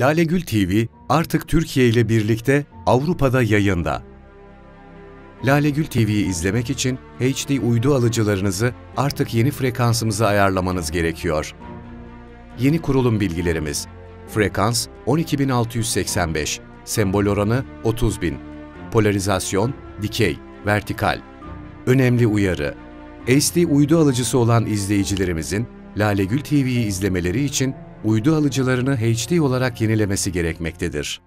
Lalegül TV artık Türkiye ile birlikte Avrupa'da yayında. Lalegül TV'yi izlemek için HD uydu alıcılarınızı artık yeni frekansımıza ayarlamanız gerekiyor. Yeni kurulum bilgilerimiz Frekans 12685, sembol oranı 30000, polarizasyon, dikey, vertikal. Önemli uyarı HD uydu alıcısı olan izleyicilerimizin Lalegül TV'yi izlemeleri için uydu alıcılarını HD olarak yenilemesi gerekmektedir.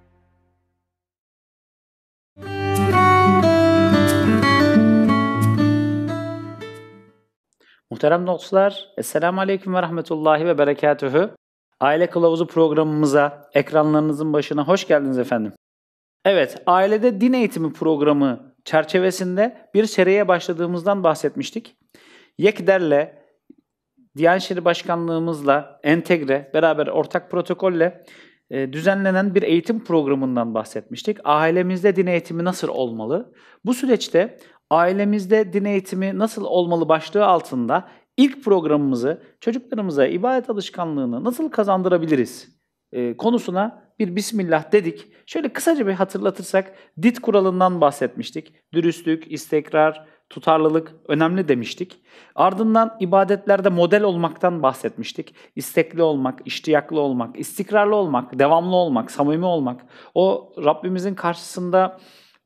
Muhterem dostlar, Esselamu Aleyküm ve Rahmetullahi ve Berekatühü. Aile Kılavuzu programımıza, ekranlarınızın başına hoş geldiniz efendim. Evet, ailede din eğitimi programı çerçevesinde bir seriye başladığımızdan bahsetmiştik. Yekder'le Diyanet İşleri Başkanlığımızla entegre, beraber ortak protokolle e, düzenlenen bir eğitim programından bahsetmiştik. Ailemizde din eğitimi nasıl olmalı? Bu süreçte ailemizde din eğitimi nasıl olmalı başlığı altında ilk programımızı çocuklarımıza ibadet alışkanlığını nasıl kazandırabiliriz e, konusuna bir bismillah dedik. Şöyle kısaca bir hatırlatırsak DIT kuralından bahsetmiştik. Dürüstlük, istekrar, tutarlılık önemli demiştik. Ardından ibadetlerde model olmaktan bahsetmiştik. İstekli olmak, iştiyaklı olmak, istikrarlı olmak, devamlı olmak, samimi olmak. O Rabbimizin karşısında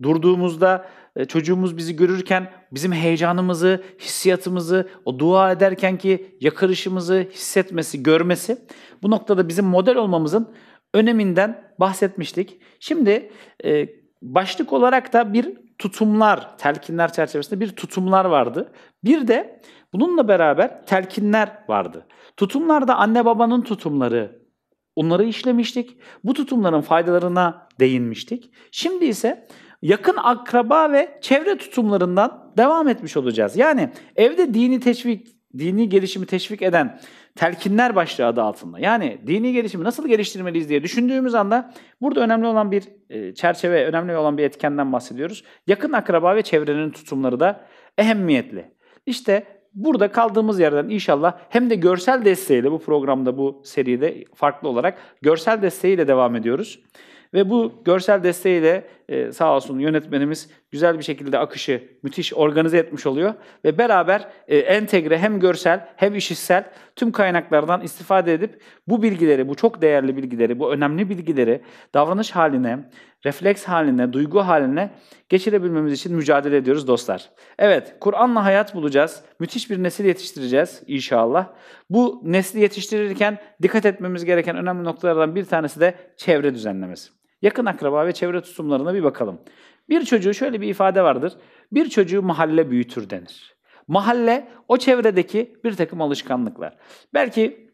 durduğumuzda e, çocuğumuz bizi görürken bizim heyecanımızı, hissiyatımızı, o dua ederken ki yakarışımızı hissetmesi, görmesi bu noktada bizim model olmamızın öneminden bahsetmiştik. Şimdi e, başlık olarak da bir tutumlar, telkinler çerçevesinde bir tutumlar vardı. Bir de bununla beraber telkinler vardı. Tutumlarda anne babanın tutumları, onları işlemiştik. Bu tutumların faydalarına değinmiştik. Şimdi ise yakın akraba ve çevre tutumlarından devam etmiş olacağız. Yani evde dini teşvik, dini gelişimi teşvik eden telkinler başlığı adı altında. Yani dini gelişimi nasıl geliştirmeliyiz diye düşündüğümüz anda burada önemli olan bir e, çerçeve, önemli olan bir etkenden bahsediyoruz. Yakın akraba ve çevrenin tutumları da ehemmiyetli. İşte burada kaldığımız yerden inşallah hem de görsel desteğiyle bu programda bu seride farklı olarak görsel desteğiyle devam ediyoruz. Ve bu görsel desteğiyle e, sağ olsun yönetmenimiz güzel bir şekilde akışı müthiş organize etmiş oluyor. Ve beraber e, entegre hem görsel hem işitsel tüm kaynaklardan istifade edip bu bilgileri, bu çok değerli bilgileri, bu önemli bilgileri davranış haline, refleks haline, duygu haline geçirebilmemiz için mücadele ediyoruz dostlar. Evet, Kur'an'la hayat bulacağız. Müthiş bir nesil yetiştireceğiz inşallah. Bu nesli yetiştirirken dikkat etmemiz gereken önemli noktalardan bir tanesi de çevre düzenlemesi. Yakın akraba ve çevre tutumlarına bir bakalım. Bir çocuğu şöyle bir ifade vardır. Bir çocuğu mahalle büyütür denir. Mahalle o çevredeki bir takım alışkanlıklar. Belki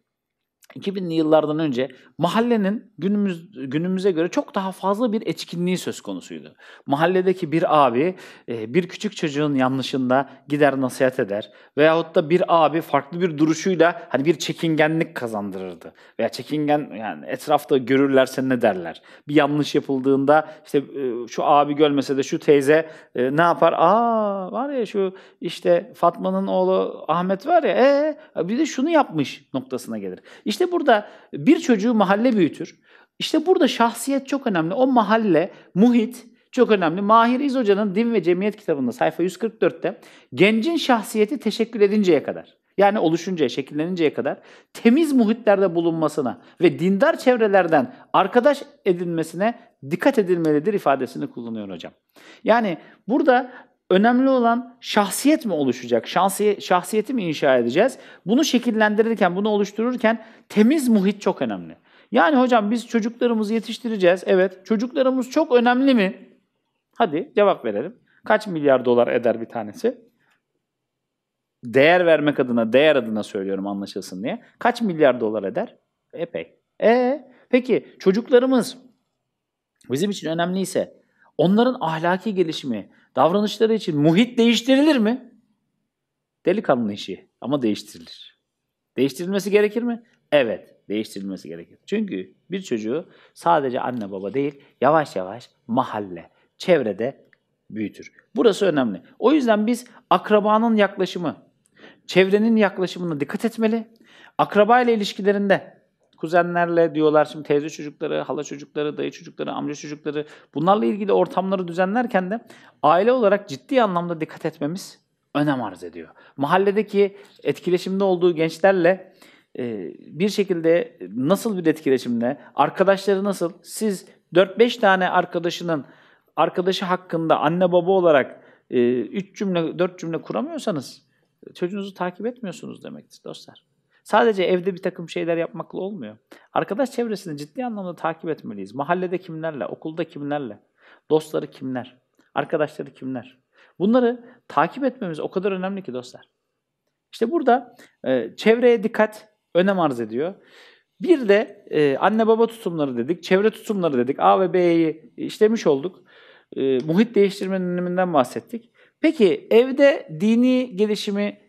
2000'li yıllardan önce mahallenin günümüz günümüze göre çok daha fazla bir etkinliği söz konusuydu. Mahalledeki bir abi e, bir küçük çocuğun yanlışında gider nasihat eder veyahut da bir abi farklı bir duruşuyla hani bir çekingenlik kazandırırdı. Veya çekingen yani etrafta görürlerse ne derler? Bir yanlış yapıldığında işte e, şu abi görmese de şu teyze e, ne yapar? Aa var ya şu işte Fatma'nın oğlu Ahmet var ya ee, bir de şunu yapmış noktasına gelir. İşte burada bir çocuğu mahalle büyütür. İşte burada şahsiyet çok önemli. O mahalle, muhit çok önemli. Mahir İz Hoca'nın Din ve Cemiyet kitabında sayfa 144'te gencin şahsiyeti teşekkül edinceye kadar yani oluşuncaya, şekilleninceye kadar temiz muhitlerde bulunmasına ve dindar çevrelerden arkadaş edinmesine dikkat edilmelidir ifadesini kullanıyor hocam. Yani burada Önemli olan şahsiyet mi oluşacak? Şahsi, şahsiyeti mi inşa edeceğiz? Bunu şekillendirirken, bunu oluştururken temiz muhit çok önemli. Yani hocam biz çocuklarımızı yetiştireceğiz. Evet. Çocuklarımız çok önemli mi? Hadi cevap verelim. Kaç milyar dolar eder bir tanesi? Değer vermek adına, değer adına söylüyorum anlaşılsın diye. Kaç milyar dolar eder? Epey. Ee. peki çocuklarımız bizim için önemliyse onların ahlaki gelişimi, davranışları için muhit değiştirilir mi? Delikanlı işi ama değiştirilir. Değiştirilmesi gerekir mi? Evet, değiştirilmesi gerekir. Çünkü bir çocuğu sadece anne baba değil, yavaş yavaş mahalle, çevrede büyütür. Burası önemli. O yüzden biz akrabanın yaklaşımı, çevrenin yaklaşımına dikkat etmeli. Akraba ile ilişkilerinde kuzenlerle diyorlar şimdi teyze çocukları, hala çocukları, dayı çocukları, amca çocukları bunlarla ilgili ortamları düzenlerken de aile olarak ciddi anlamda dikkat etmemiz önem arz ediyor. Mahalledeki etkileşimde olduğu gençlerle e, bir şekilde nasıl bir etkileşimde, arkadaşları nasıl, siz 4-5 tane arkadaşının arkadaşı hakkında anne baba olarak 3 e, cümle, 4 cümle kuramıyorsanız e, çocuğunuzu takip etmiyorsunuz demektir dostlar. Sadece evde bir takım şeyler yapmakla olmuyor. Arkadaş çevresini ciddi anlamda takip etmeliyiz. Mahallede kimlerle, okulda kimlerle, dostları kimler, arkadaşları kimler. Bunları takip etmemiz o kadar önemli ki dostlar. İşte burada e, çevreye dikkat önem arz ediyor. Bir de e, anne baba tutumları dedik, çevre tutumları dedik. A ve B'yi işlemiş olduk. E, muhit değiştirmenin öneminden bahsettik. Peki evde dini gelişimi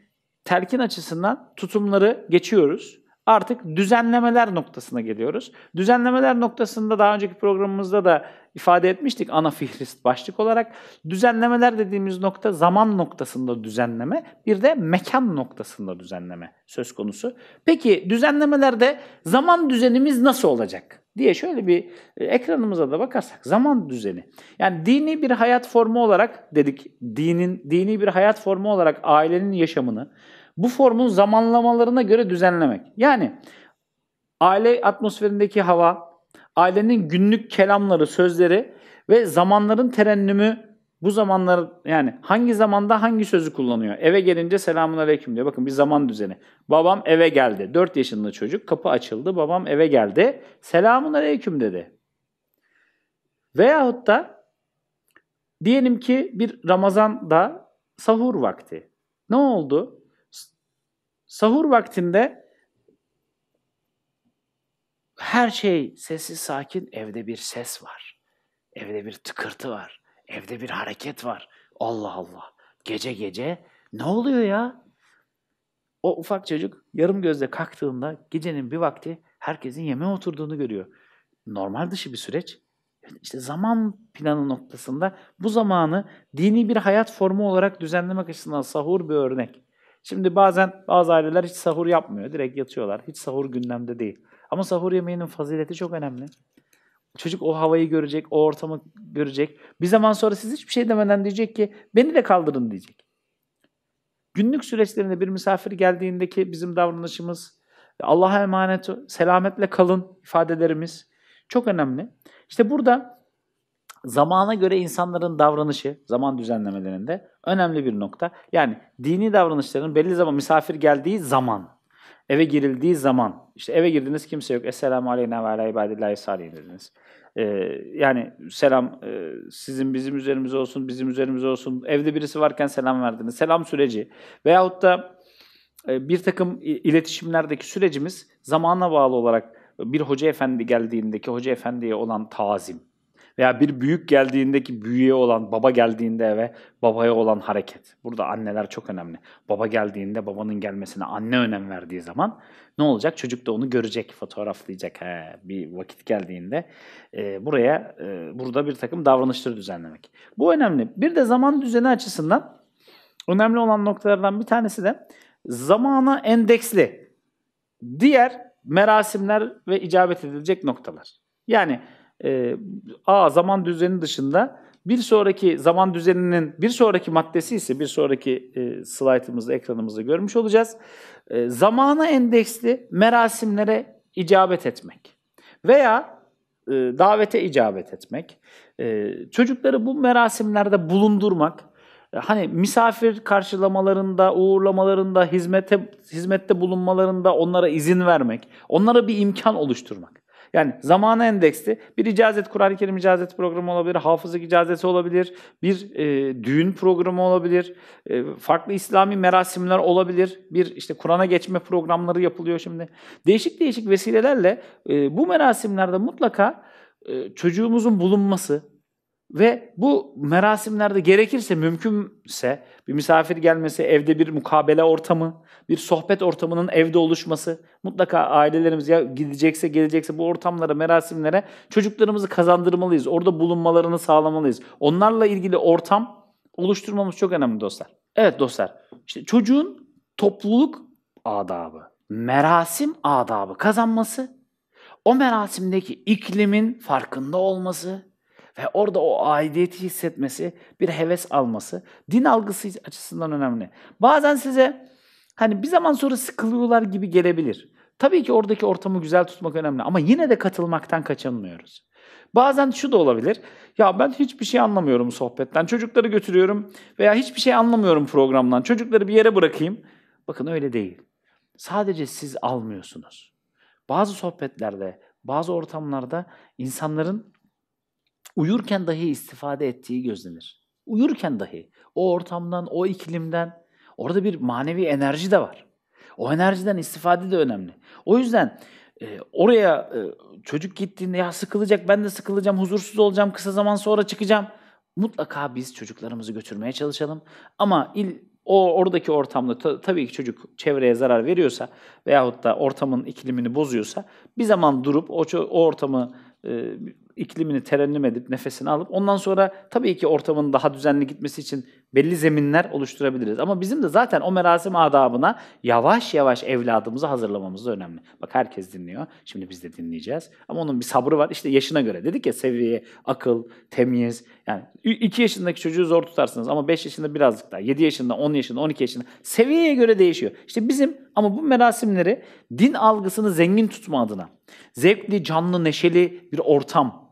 telkin açısından tutumları geçiyoruz artık düzenlemeler noktasına geliyoruz. Düzenlemeler noktasında daha önceki programımızda da ifade etmiştik ana fihrist başlık olarak. Düzenlemeler dediğimiz nokta zaman noktasında düzenleme, bir de mekan noktasında düzenleme söz konusu. Peki düzenlemelerde zaman düzenimiz nasıl olacak? diye şöyle bir e, ekranımıza da bakarsak zaman düzeni. Yani dini bir hayat formu olarak dedik. Dinin dini bir hayat formu olarak ailenin yaşamını, bu formun zamanlamalarına göre düzenlemek. Yani aile atmosferindeki hava, ailenin günlük kelamları, sözleri ve zamanların terennümü bu zamanlar yani hangi zamanda hangi sözü kullanıyor? Eve gelince selamun aleyküm diyor. Bakın bir zaman düzeni. Babam eve geldi. 4 yaşında çocuk. Kapı açıldı. Babam eve geldi. Selamun aleyküm dedi. Veyahut da diyelim ki bir Ramazan'da sahur vakti. Ne oldu? Sahur vaktinde her şey sessiz sakin, evde bir ses var. Evde bir tıkırtı var. Evde bir hareket var. Allah Allah. Gece gece ne oluyor ya? O ufak çocuk yarım gözle kalktığında gecenin bir vakti herkesin yeme oturduğunu görüyor. Normal dışı bir süreç. İşte zaman planı noktasında bu zamanı dini bir hayat formu olarak düzenlemek açısından sahur bir örnek. Şimdi bazen bazı aileler hiç sahur yapmıyor. Direkt yatıyorlar. Hiç sahur gündemde değil. Ama sahur yemeğinin fazileti çok önemli. Çocuk o havayı görecek, o ortamı görecek. Bir zaman sonra siz hiçbir şey demeden diyecek ki beni de kaldırın diyecek. Günlük süreçlerinde bir misafir geldiğindeki bizim davranışımız, Allah'a emanet, selametle kalın ifadelerimiz çok önemli. İşte burada zamana göre insanların davranışı, zaman düzenlemelerinde önemli bir nokta. Yani dini davranışların belli zaman misafir geldiği zaman, eve girildiği zaman, işte eve girdiniz kimse yok. Esselamu aleyna ve ala ibadillahi salihin dediniz. Ee, yani selam e, sizin bizim üzerimize olsun, bizim üzerimize olsun. Evde birisi varken selam verdiniz. Selam süreci veyahut da e, bir takım iletişimlerdeki sürecimiz zamana bağlı olarak bir hoca efendi geldiğindeki hoca efendiye olan tazim, veya bir büyük geldiğindeki büyüye olan, baba geldiğinde eve babaya olan hareket. Burada anneler çok önemli. Baba geldiğinde babanın gelmesine anne önem verdiği zaman ne olacak? Çocuk da onu görecek, fotoğraflayacak. He, bir vakit geldiğinde e, buraya e, burada bir takım davranışları düzenlemek. Bu önemli. Bir de zaman düzeni açısından önemli olan noktalardan bir tanesi de zamana endeksli diğer merasimler ve icabet edilecek noktalar. Yani e, A zaman düzeni dışında bir sonraki zaman düzeninin bir sonraki maddesi ise bir sonraki e, slaytımızda, ekranımızda görmüş olacağız. E, zamana endeksli merasimlere icabet etmek veya e, davete icabet etmek, e, çocukları bu merasimlerde bulundurmak, hani misafir karşılamalarında, uğurlamalarında, hizmete hizmette bulunmalarında onlara izin vermek, onlara bir imkan oluşturmak. Yani zamana endeksli bir icazet, Kur'an-ı Kerim icazet programı olabilir, hafızlık icazeti olabilir, bir e, düğün programı olabilir, e, farklı İslami merasimler olabilir, bir işte Kur'an'a geçme programları yapılıyor şimdi. Değişik değişik vesilelerle e, bu merasimlerde mutlaka e, çocuğumuzun bulunması ve bu merasimlerde gerekirse, mümkünse bir misafir gelmesi, evde bir mukabele ortamı, bir sohbet ortamının evde oluşması. Mutlaka ailelerimiz ya gidecekse gelecekse bu ortamlara, merasimlere çocuklarımızı kazandırmalıyız. Orada bulunmalarını sağlamalıyız. Onlarla ilgili ortam oluşturmamız çok önemli dostlar. Evet dostlar, işte çocuğun topluluk adabı, merasim adabı kazanması, o merasimdeki iklimin farkında olması, ve orada o aidiyeti hissetmesi, bir heves alması din algısı açısından önemli. Bazen size hani bir zaman sonra sıkılıyorlar gibi gelebilir. Tabii ki oradaki ortamı güzel tutmak önemli ama yine de katılmaktan kaçınmıyoruz. Bazen şu da olabilir. Ya ben hiçbir şey anlamıyorum sohbetten. Çocukları götürüyorum veya hiçbir şey anlamıyorum programdan. Çocukları bir yere bırakayım. Bakın öyle değil. Sadece siz almıyorsunuz. Bazı sohbetlerde, bazı ortamlarda insanların uyurken dahi istifade ettiği gözlenir. Uyurken dahi o ortamdan, o iklimden orada bir manevi enerji de var. O enerjiden istifade de önemli. O yüzden e, oraya e, çocuk gittiğinde ya sıkılacak, ben de sıkılacağım, huzursuz olacağım, kısa zaman sonra çıkacağım. Mutlaka biz çocuklarımızı götürmeye çalışalım. Ama il o oradaki ortamda ta, tabii ki çocuk çevreye zarar veriyorsa veyahut da ortamın iklimini bozuyorsa bir zaman durup o, o ortamı e, iklimini terennüm edip nefesini alıp ondan sonra tabii ki ortamın daha düzenli gitmesi için belli zeminler oluşturabiliriz. Ama bizim de zaten o merasim adabına yavaş yavaş evladımızı hazırlamamız da önemli. Bak herkes dinliyor. Şimdi biz de dinleyeceğiz. Ama onun bir sabrı var. İşte yaşına göre. Dedik ya seviye, akıl, temiz Yani 2 yaşındaki çocuğu zor tutarsınız ama 5 yaşında birazcık daha. 7 yaşında, 10 yaşında, 12 yaşında. Seviyeye göre değişiyor. İşte bizim ama bu merasimleri din algısını zengin tutma adına, zevkli, canlı, neşeli bir ortam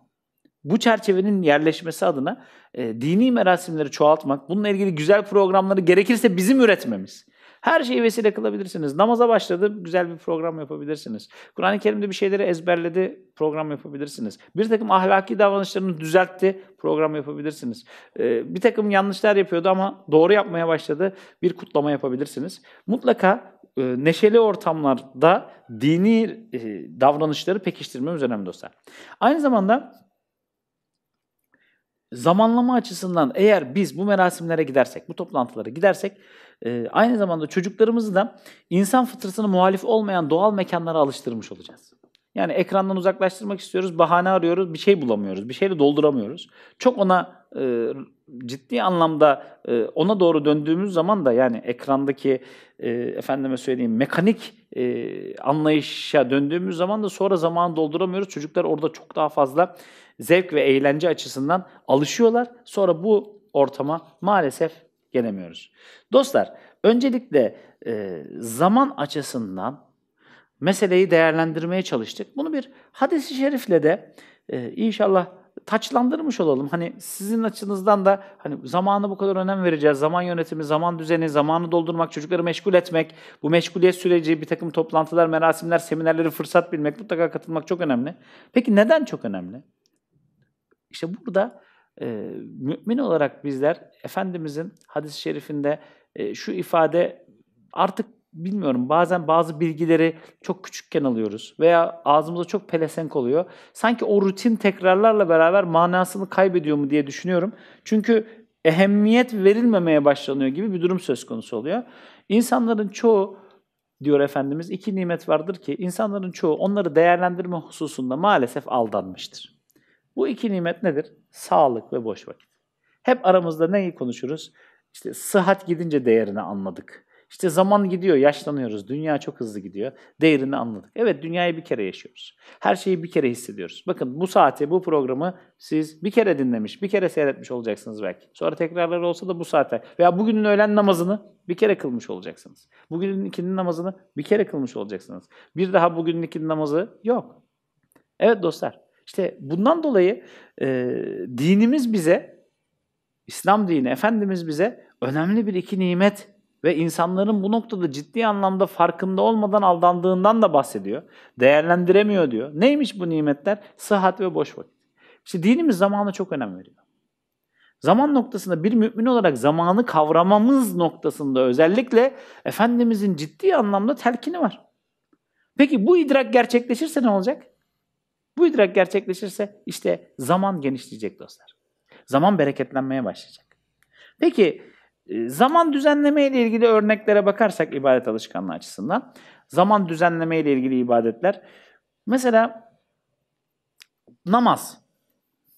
bu çerçevenin yerleşmesi adına e, dini merasimleri çoğaltmak, bununla ilgili güzel programları gerekirse bizim üretmemiz. Her şeyi vesile kılabilirsiniz. Namaza başladı, güzel bir program yapabilirsiniz. Kur'an-ı Kerim'de bir şeyleri ezberledi, program yapabilirsiniz. Bir takım ahlaki davranışlarını düzeltti, program yapabilirsiniz. Ee, bir takım yanlışlar yapıyordu ama doğru yapmaya başladı, bir kutlama yapabilirsiniz. Mutlaka e, neşeli ortamlarda dini e, davranışları pekiştirmemiz önemli dostlar. Aynı zamanda zamanlama açısından eğer biz bu merasimlere gidersek, bu toplantılara gidersek e, aynı zamanda çocuklarımızı da insan fıtratına muhalif olmayan doğal mekanlara alıştırmış olacağız. Yani ekrandan uzaklaştırmak istiyoruz, bahane arıyoruz, bir şey bulamıyoruz, bir şeyle dolduramıyoruz. Çok ona e, ciddi anlamda e, ona doğru döndüğümüz zaman da yani ekrandaki e, efendime söyleyeyim mekanik e, anlayışa döndüğümüz zaman da sonra zamanı dolduramıyoruz. Çocuklar orada çok daha fazla zevk ve eğlence açısından alışıyorlar. Sonra bu ortama maalesef gelemiyoruz. Dostlar, öncelikle e, zaman açısından meseleyi değerlendirmeye çalıştık. Bunu bir hadis-i şerifle de e, inşallah taçlandırmış olalım. Hani sizin açınızdan da hani zamanı bu kadar önem vereceğiz. Zaman yönetimi, zaman düzeni, zamanı doldurmak, çocukları meşgul etmek, bu meşguliyet süreci, bir takım toplantılar, merasimler, seminerleri fırsat bilmek, mutlaka katılmak çok önemli. Peki neden çok önemli? İşte burada e, mümin olarak bizler Efendimizin hadis-i şerifinde e, şu ifade artık bilmiyorum bazen bazı bilgileri çok küçükken alıyoruz veya ağzımıza çok pelesenk oluyor. Sanki o rutin tekrarlarla beraber manasını kaybediyor mu diye düşünüyorum. Çünkü ehemmiyet verilmemeye başlanıyor gibi bir durum söz konusu oluyor. İnsanların çoğu diyor Efendimiz iki nimet vardır ki insanların çoğu onları değerlendirme hususunda maalesef aldanmıştır. Bu iki nimet nedir? Sağlık ve boş vakit. Hep aramızda neyi konuşuruz? İşte sıhhat gidince değerini anladık. İşte zaman gidiyor, yaşlanıyoruz. Dünya çok hızlı gidiyor. Değerini anladık. Evet, dünyayı bir kere yaşıyoruz. Her şeyi bir kere hissediyoruz. Bakın bu saati, bu programı siz bir kere dinlemiş, bir kere seyretmiş olacaksınız belki. Sonra tekrarları olsa da bu saate veya bugünün öğlen namazını bir kere kılmış olacaksınız. Bugünün ikindi namazını bir kere kılmış olacaksınız. Bir daha bugünün ikinci namazı yok. Evet dostlar, işte bundan dolayı e, dinimiz bize, İslam dini, Efendimiz bize önemli bir iki nimet ve insanların bu noktada ciddi anlamda farkında olmadan aldandığından da bahsediyor. Değerlendiremiyor diyor. Neymiş bu nimetler? Sıhhat ve boş vakit. İşte dinimiz zamana çok önem veriyor. Zaman noktasında bir mümin olarak zamanı kavramamız noktasında özellikle Efendimizin ciddi anlamda telkini var. Peki bu idrak gerçekleşirse ne olacak? Bu idrak gerçekleşirse işte zaman genişleyecek dostlar. Zaman bereketlenmeye başlayacak. Peki e, zaman düzenleme ile ilgili örneklere bakarsak ibadet alışkanlığı açısından zaman düzenleme ile ilgili ibadetler mesela namaz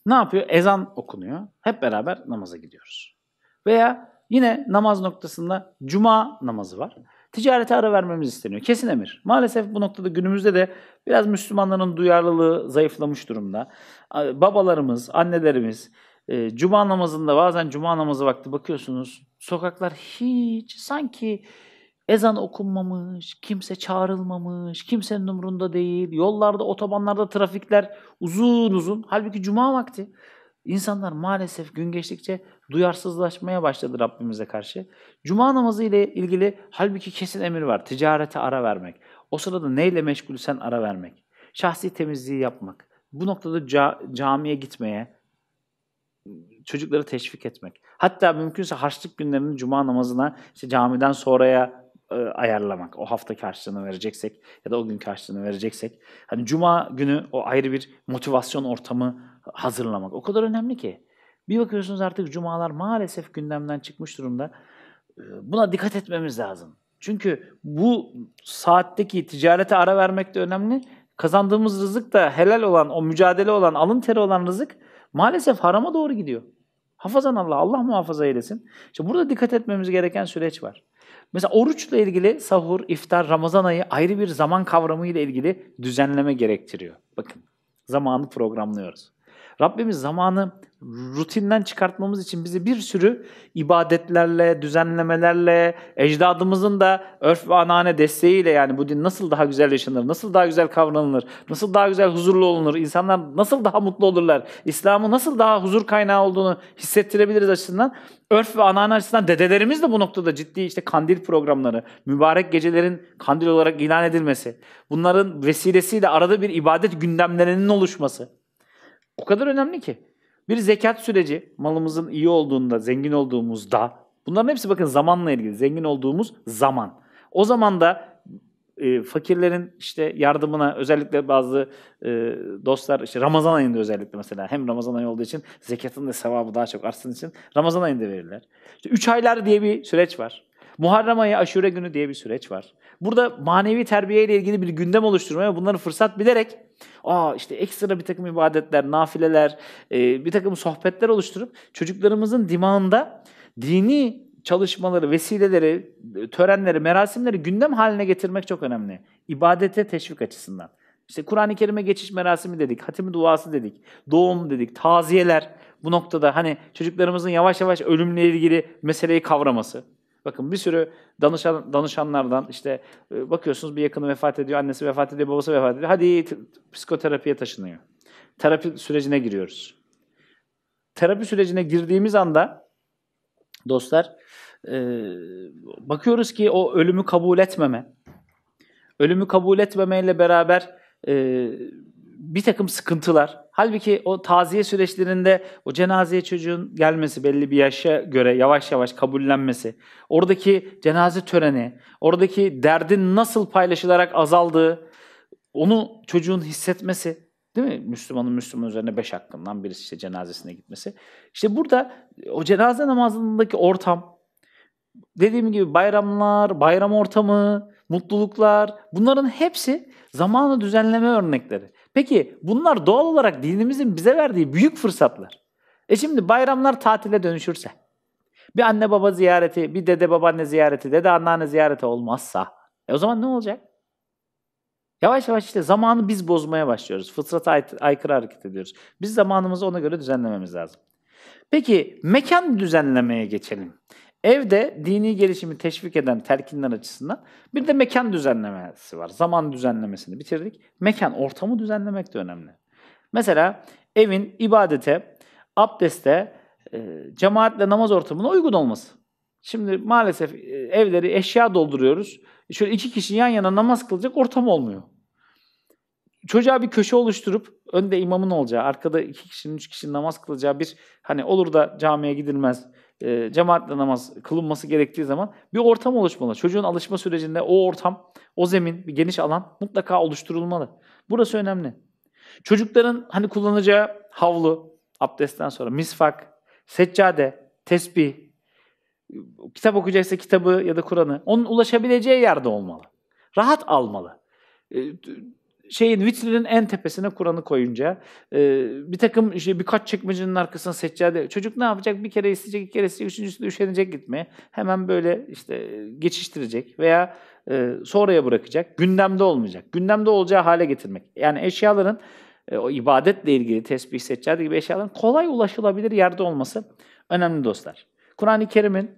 ne yapıyor? Ezan okunuyor. Hep beraber namaza gidiyoruz. Veya yine namaz noktasında cuma namazı var ticarete ara vermemiz isteniyor. Kesin emir. Maalesef bu noktada günümüzde de biraz Müslümanların duyarlılığı zayıflamış durumda. Babalarımız, annelerimiz e, cuma namazında bazen cuma namazı vakti bakıyorsunuz sokaklar hiç sanki ezan okunmamış, kimse çağrılmamış, kimsenin umurunda değil. Yollarda, otobanlarda trafikler uzun uzun. Halbuki cuma vakti İnsanlar maalesef gün geçtikçe duyarsızlaşmaya başladı Rabbimize karşı. Cuma namazı ile ilgili halbuki kesin emir var. Ticarete ara vermek. O sırada neyle meşgulsen ara vermek. Şahsi temizliği yapmak. Bu noktada ca- camiye gitmeye, çocukları teşvik etmek. Hatta mümkünse harçlık günlerini cuma namazına işte camiden sonraya e, ayarlamak. O hafta karşılığını vereceksek ya da o gün karşılığını vereceksek. Hani cuma günü o ayrı bir motivasyon ortamı hazırlamak o kadar önemli ki. Bir bakıyorsunuz artık cumalar maalesef gündemden çıkmış durumda. Ee, buna dikkat etmemiz lazım. Çünkü bu saatteki ticarete ara vermek de önemli. Kazandığımız rızık da helal olan, o mücadele olan, alın teri olan rızık maalesef harama doğru gidiyor. Hafazan Allah, Allah muhafaza eylesin. İşte burada dikkat etmemiz gereken süreç var. Mesela oruçla ilgili sahur, iftar, Ramazan ayı ayrı bir zaman kavramı ile ilgili düzenleme gerektiriyor. Bakın zamanı programlıyoruz. Rabbimiz zamanı rutinden çıkartmamız için bizi bir sürü ibadetlerle, düzenlemelerle, ecdadımızın da örf ve anane desteğiyle yani bu din nasıl daha güzel yaşanır, nasıl daha güzel kavranılır, nasıl daha güzel huzurlu olunur, insanlar nasıl daha mutlu olurlar, İslam'ı nasıl daha huzur kaynağı olduğunu hissettirebiliriz açısından, örf ve anane açısından dedelerimiz de bu noktada ciddi işte kandil programları, mübarek gecelerin kandil olarak ilan edilmesi, bunların vesilesiyle arada bir ibadet gündemlerinin oluşması, o kadar önemli ki. Bir zekat süreci malımızın iyi olduğunda, zengin olduğumuzda bunların hepsi bakın zamanla ilgili. Zengin olduğumuz zaman. O zaman da e, fakirlerin işte yardımına özellikle bazı e, dostlar işte Ramazan ayında özellikle mesela hem Ramazan ayı olduğu için zekatın da sevabı daha çok artsın için Ramazan ayında verirler. İşte 3 aylar diye bir süreç var. Muharrem ayı aşure günü diye bir süreç var. Burada manevi terbiye ile ilgili bir gündem oluşturmaya ve bunları fırsat bilerek aa işte ekstra bir takım ibadetler, nafileler, e, bir takım sohbetler oluşturup çocuklarımızın dimağında dini çalışmaları, vesileleri, e, törenleri, merasimleri gündem haline getirmek çok önemli. İbadete teşvik açısından. İşte Kur'an-ı Kerim'e geçiş merasimi dedik, hatimi duası dedik, doğum dedik, taziyeler. Bu noktada hani çocuklarımızın yavaş yavaş ölümle ilgili meseleyi kavraması. Bakın bir sürü danışan, danışanlardan işte e, bakıyorsunuz bir yakını vefat ediyor, annesi vefat ediyor, babası vefat ediyor. Hadi psikoterapiye taşınıyor. Terapi sürecine giriyoruz. Terapi sürecine girdiğimiz anda dostlar e, bakıyoruz ki o ölümü kabul etmeme, ölümü kabul etmemeyle beraber e, bir takım sıkıntılar. Halbuki o taziye süreçlerinde o cenazeye çocuğun gelmesi belli bir yaşa göre yavaş yavaş kabullenmesi, oradaki cenaze töreni, oradaki derdin nasıl paylaşılarak azaldığı, onu çocuğun hissetmesi, değil mi? Müslümanın Müslüman üzerine beş hakkından birisi işte cenazesine gitmesi. İşte burada o cenaze namazındaki ortam, dediğim gibi bayramlar, bayram ortamı, mutluluklar bunların hepsi zamanı düzenleme örnekleri. Peki bunlar doğal olarak dinimizin bize verdiği büyük fırsatlar. E şimdi bayramlar tatile dönüşürse, bir anne baba ziyareti, bir dede babaanne ziyareti, dede anneanne ziyareti olmazsa e o zaman ne olacak? Yavaş yavaş işte zamanı biz bozmaya başlıyoruz. Fıtrata ay- aykırı hareket ediyoruz. Biz zamanımızı ona göre düzenlememiz lazım. Peki mekan düzenlemeye geçelim. Evde dini gelişimi teşvik eden terkinler açısından bir de mekan düzenlemesi var. Zaman düzenlemesini bitirdik. Mekan, ortamı düzenlemek de önemli. Mesela evin ibadete, abdeste, e, cemaatle namaz ortamına uygun olması. Şimdi maalesef e, evleri eşya dolduruyoruz. E, şöyle iki kişi yan yana namaz kılacak ortam olmuyor. Çocuğa bir köşe oluşturup önde imamın olacağı, arkada iki kişinin, üç kişinin namaz kılacağı bir hani olur da camiye gidilmez e, cemaatle namaz kılınması gerektiği zaman bir ortam oluşmalı. Çocuğun alışma sürecinde o ortam, o zemin, bir geniş alan mutlaka oluşturulmalı. Burası önemli. Çocukların hani kullanacağı havlu, abdestten sonra misfak, seccade, tesbih, kitap okuyacaksa kitabı ya da Kur'an'ı onun ulaşabileceği yerde olmalı. Rahat almalı. E, şeyin vitrinin en tepesine Kur'an'ı koyunca e, ee, bir takım işte birkaç çekmecenin arkasına seccade çocuk ne yapacak? Bir kere isteyecek, iki kere isteyecek, üçüncüsü üşenecek gitme. Hemen böyle işte geçiştirecek veya e, sonraya bırakacak. Gündemde olmayacak. Gündemde olacağı hale getirmek. Yani eşyaların e, o ibadetle ilgili tesbih, seccade gibi eşyaların kolay ulaşılabilir yerde olması önemli dostlar. Kur'an-ı Kerim'in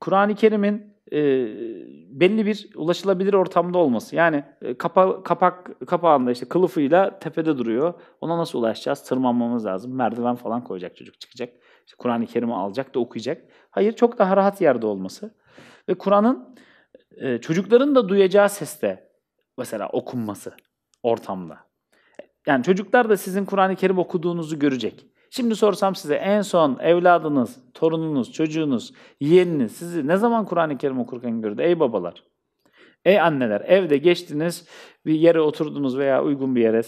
Kur'an-ı Kerim'in e, belli bir ulaşılabilir ortamda olması. Yani e, kapa, kapak kapağında işte kılıfıyla tepede duruyor. Ona nasıl ulaşacağız? Tırmanmamız lazım. Merdiven falan koyacak çocuk çıkacak. İşte Kur'an-ı Kerim'i alacak da okuyacak. Hayır çok daha rahat yerde olması. Ve Kur'an'ın e, çocukların da duyacağı seste mesela okunması ortamda. Yani çocuklar da sizin Kur'an-ı Kerim okuduğunuzu görecek. Şimdi sorsam size en son evladınız, torununuz, çocuğunuz, yeğeniniz sizi ne zaman Kur'an-ı Kerim okurken gördü? Ey babalar, ey anneler evde geçtiniz bir yere oturdunuz veya uygun bir yere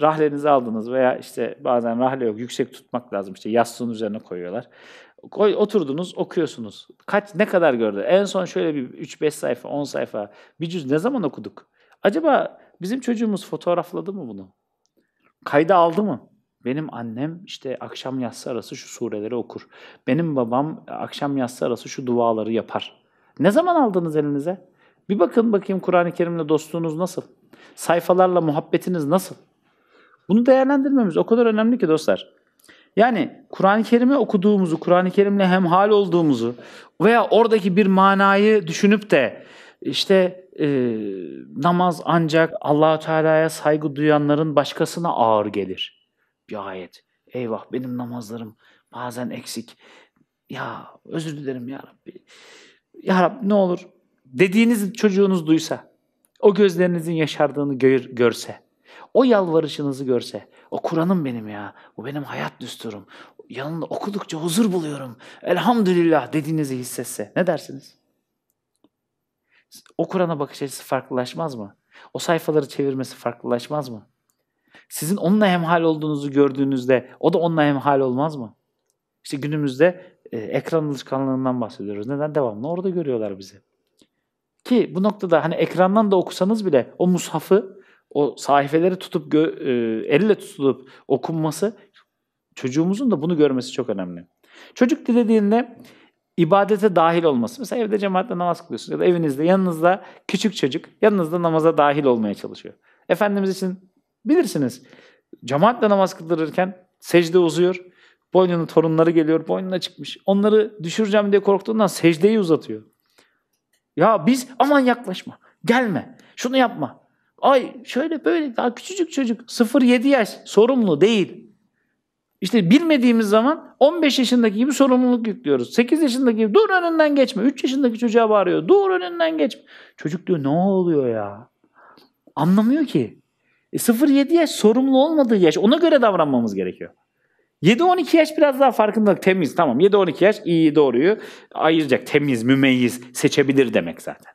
rahlenizi aldınız veya işte bazen rahle yok yüksek tutmak lazım işte yastığın üzerine koyuyorlar. Koy, oturdunuz okuyorsunuz. Kaç ne kadar gördü? En son şöyle bir 3-5 sayfa 10 sayfa bir cüz ne zaman okuduk? Acaba bizim çocuğumuz fotoğrafladı mı bunu? Kayda aldı mı? Benim annem işte akşam yatsı arası şu sureleri okur. Benim babam e, akşam yatsı arası şu duaları yapar. Ne zaman aldınız elinize? Bir bakın bakayım Kur'an-ı Kerim'le dostluğunuz nasıl? Sayfalarla muhabbetiniz nasıl? Bunu değerlendirmemiz o kadar önemli ki dostlar. Yani Kur'an-ı Kerim'i okuduğumuzu, Kur'an-ı Kerim'le hemhal olduğumuzu veya oradaki bir manayı düşünüp de işte e, namaz ancak Allahu Teala'ya saygı duyanların başkasına ağır gelir bir ayet. Eyvah benim namazlarım bazen eksik. Ya özür dilerim ya Rabbi. Ya Rabbi ne olur dediğiniz çocuğunuz duysa, o gözlerinizin yaşardığını gör, görse, o yalvarışınızı görse, o Kur'an'ım benim ya, o benim hayat düsturum, yanında okudukça huzur buluyorum, elhamdülillah dediğinizi hissetse ne dersiniz? O Kur'an'a bakış açısı farklılaşmaz mı? O sayfaları çevirmesi farklılaşmaz mı? Sizin onunla hemhal olduğunuzu gördüğünüzde o da onunla hemhal olmaz mı? İşte günümüzde e, ekran alışkanlığından bahsediyoruz. Neden? Devamlı orada görüyorlar bizi. Ki bu noktada hani ekrandan da okusanız bile o mushafı, o sayfeleri tutup gö- e, elle tutulup okunması çocuğumuzun da bunu görmesi çok önemli. Çocuk dilediğinde ibadete dahil olması. Mesela evde cemaatle namaz kılıyorsunuz ya da evinizde yanınızda küçük çocuk yanınızda namaza dahil olmaya çalışıyor. Efendimiz için Bilirsiniz. Cemaatle namaz kıldırırken secde uzuyor. Boynunun torunları geliyor, boynuna çıkmış. Onları düşüreceğim diye korktuğundan secdeyi uzatıyor. Ya biz aman yaklaşma, gelme, şunu yapma. Ay şöyle böyle daha küçücük çocuk 0-7 yaş sorumlu değil. İşte bilmediğimiz zaman 15 yaşındaki gibi sorumluluk yüklüyoruz. 8 yaşındaki gibi dur önünden geçme. 3 yaşındaki çocuğa bağırıyor. Dur önünden geçme. Çocuk diyor ne oluyor ya? Anlamıyor ki. E 0-7 yaş sorumlu olmadığı yaş. Ona göre davranmamız gerekiyor. 7-12 yaş biraz daha farkındalık temiz tamam. 7-12 yaş iyi doğruyu ayıracak. Temiz, mümeyyiz, seçebilir demek zaten.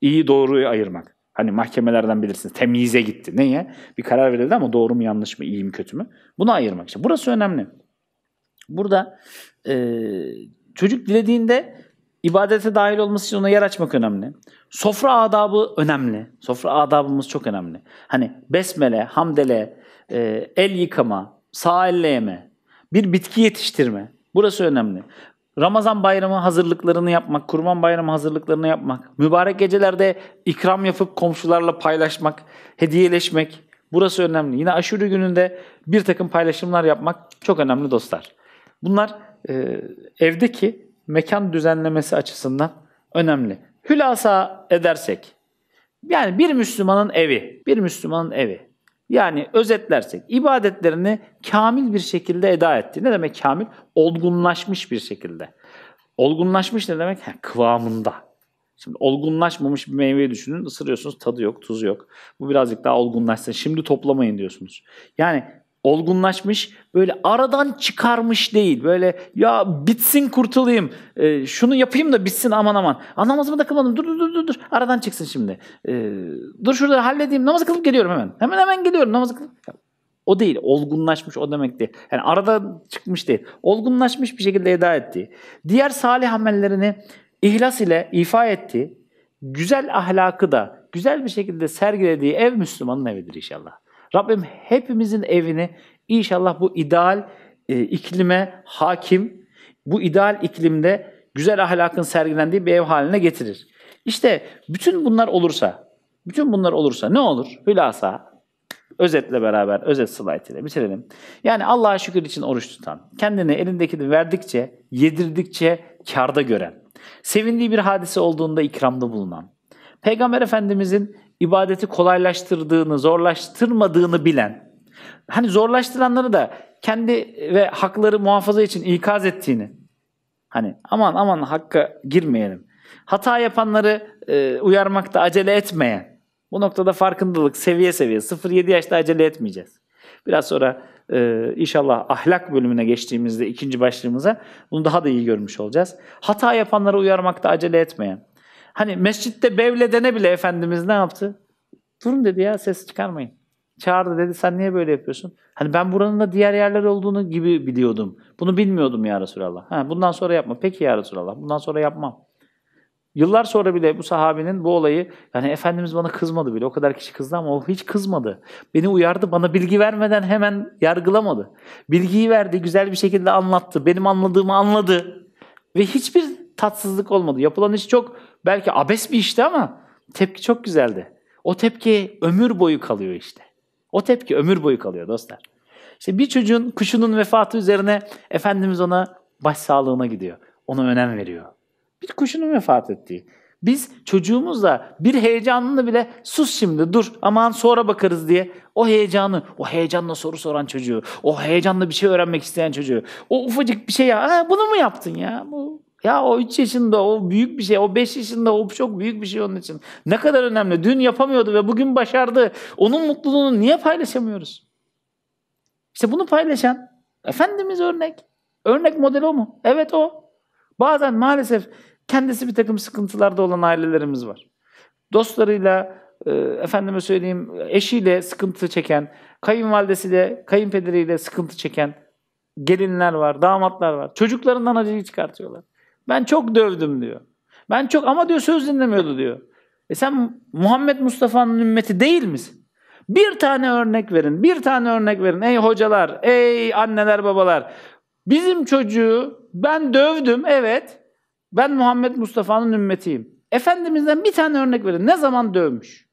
İyi doğruyu ayırmak. Hani mahkemelerden bilirsiniz temyize gitti. Neye? Bir karar verildi ama doğru mu yanlış mı, iyi mi kötü mü? Bunu ayırmak işte. Burası önemli. Burada e, çocuk dilediğinde İbadete dahil olması için ona yer açmak önemli. Sofra adabı önemli. Sofra adabımız çok önemli. Hani besmele, hamdele, e, el yıkama, sağ elle yeme, bir bitki yetiştirme. Burası önemli. Ramazan bayramı hazırlıklarını yapmak, kurban bayramı hazırlıklarını yapmak, mübarek gecelerde ikram yapıp komşularla paylaşmak, hediyeleşmek burası önemli. Yine aşure gününde bir takım paylaşımlar yapmak çok önemli dostlar. Bunlar e, evdeki mekan düzenlemesi açısından önemli. Hülasa edersek, yani bir Müslümanın evi, bir Müslümanın evi. Yani özetlersek, ibadetlerini kamil bir şekilde eda etti. Ne demek kamil? Olgunlaşmış bir şekilde. Olgunlaşmış ne demek? Ha, kıvamında. Şimdi olgunlaşmamış bir meyveyi düşünün. Isırıyorsunuz tadı yok, tuzu yok. Bu birazcık daha olgunlaşsın. Şimdi toplamayın diyorsunuz. Yani olgunlaşmış böyle aradan çıkarmış değil. Böyle ya bitsin kurtulayım e, şunu yapayım da bitsin aman aman. Aa, namazıma takılmadım dur dur dur dur dur aradan çıksın şimdi. E, dur şurada halledeyim namazı kılıp geliyorum hemen. Hemen hemen geliyorum namazı kılıp. O değil olgunlaşmış o demek değil. Yani arada çıkmış değil. Olgunlaşmış bir şekilde eda etti, Diğer salih amellerini ihlas ile ifa etti, Güzel ahlakı da güzel bir şekilde sergilediği ev Müslümanın evidir inşallah. Rabbim hepimizin evini inşallah bu ideal e, iklime hakim, bu ideal iklimde güzel ahlakın sergilendiği bir ev haline getirir. İşte bütün bunlar olursa, bütün bunlar olursa ne olur? Hülasa, özetle beraber, özet slide ile bitirelim. Yani Allah'a şükür için oruç tutan, kendini elindekini verdikçe, yedirdikçe karda gören, sevindiği bir hadise olduğunda ikramda bulunan, Peygamber Efendimizin ibadeti kolaylaştırdığını, zorlaştırmadığını bilen, hani zorlaştıranları da kendi ve hakları muhafaza için ikaz ettiğini, hani aman aman hakka girmeyelim, hata yapanları e, uyarmakta acele etmeyen, bu noktada farkındalık seviye seviye, 0-7 yaşta acele etmeyeceğiz. Biraz sonra e, inşallah ahlak bölümüne geçtiğimizde ikinci başlığımıza bunu daha da iyi görmüş olacağız. Hata yapanları uyarmakta acele etmeyen, Hani mescitte bevledene bile Efendimiz ne yaptı? Durun dedi ya ses çıkarmayın. Çağırdı dedi sen niye böyle yapıyorsun? Hani ben buranın da diğer yerler olduğunu gibi biliyordum. Bunu bilmiyordum ya Resulallah. Ha, bundan sonra yapma. Peki ya Resulallah bundan sonra yapmam. Yıllar sonra bile bu sahabinin bu olayı, yani Efendimiz bana kızmadı bile. O kadar kişi kızdı ama o hiç kızmadı. Beni uyardı, bana bilgi vermeden hemen yargılamadı. Bilgiyi verdi, güzel bir şekilde anlattı. Benim anladığımı anladı. Ve hiçbir tatsızlık olmadı. Yapılan iş çok Belki abes bir işti ama tepki çok güzeldi. O tepki ömür boyu kalıyor işte. O tepki ömür boyu kalıyor dostlar. İşte bir çocuğun kuşunun vefatı üzerine Efendimiz ona baş sağlığına gidiyor. Ona önem veriyor. Bir kuşunun vefat ettiği. Biz çocuğumuzla bir heyecanını bile sus şimdi dur aman sonra bakarız diye o heyecanı, o heyecanla soru soran çocuğu, o heyecanla bir şey öğrenmek isteyen çocuğu, o ufacık bir şey ya bunu mu yaptın ya bu ya o 3 yaşında o büyük bir şey, o 5 yaşında o çok büyük bir şey onun için. Ne kadar önemli. Dün yapamıyordu ve bugün başardı. Onun mutluluğunu niye paylaşamıyoruz? İşte bunu paylaşan Efendimiz örnek. Örnek model o mu? Evet o. Bazen maalesef kendisi bir takım sıkıntılarda olan ailelerimiz var. Dostlarıyla, e, efendime söyleyeyim eşiyle sıkıntı çeken, kayınvalidesiyle, kayınpederiyle sıkıntı çeken gelinler var, damatlar var. Çocuklarından acıyı çıkartıyorlar. Ben çok dövdüm diyor. Ben çok ama diyor söz dinlemiyordu diyor. E sen Muhammed Mustafa'nın ümmeti değil misin? Bir tane örnek verin, bir tane örnek verin. Ey hocalar, ey anneler babalar. Bizim çocuğu ben dövdüm, evet. Ben Muhammed Mustafa'nın ümmetiyim. Efendimiz'den bir tane örnek verin. Ne zaman dövmüş?